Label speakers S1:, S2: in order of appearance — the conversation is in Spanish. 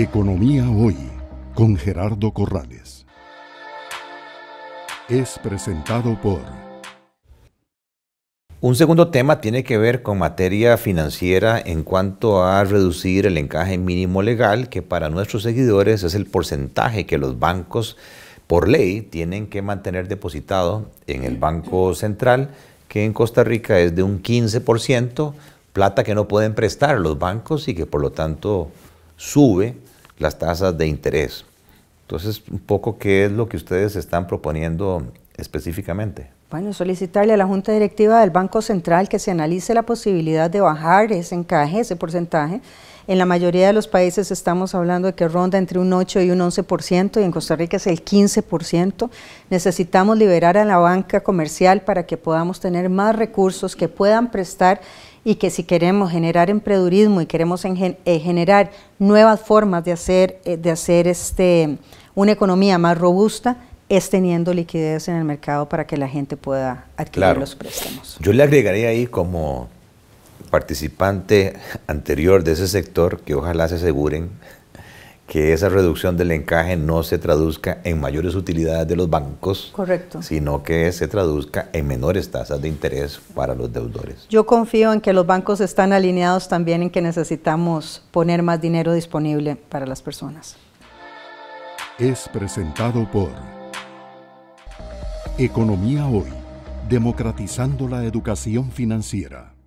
S1: Economía Hoy con Gerardo Corrales. Es presentado por...
S2: Un segundo tema tiene que ver con materia financiera en cuanto a reducir el encaje mínimo legal, que para nuestros seguidores es el porcentaje que los bancos por ley tienen que mantener depositado en el Banco Central, que en Costa Rica es de un 15%, plata que no pueden prestar los bancos y que por lo tanto sube las tasas de interés. Entonces, un poco qué es lo que ustedes están proponiendo específicamente?
S1: Bueno, solicitarle a la Junta Directiva del Banco Central que se analice la posibilidad de bajar ese encaje, ese porcentaje. En la mayoría de los países estamos hablando de que ronda entre un 8 y un 11% y en Costa Rica es el 15%. Necesitamos liberar a la banca comercial para que podamos tener más recursos que puedan prestar y que si queremos generar emprendedurismo y queremos eh, generar nuevas formas de hacer, eh, de hacer este, una economía más robusta, es teniendo liquidez en el mercado para que la gente pueda adquirir los
S2: préstamos. Yo le agregaría ahí como participante anterior de ese sector que ojalá se aseguren que esa reducción del encaje no se traduzca en mayores utilidades de los bancos, sino que se traduzca en menores tasas de interés para los deudores.
S1: Yo confío en que los bancos están alineados también en que necesitamos poner más dinero disponible para las personas. Es presentado por Economía Hoy, democratizando
S2: la educación financiera.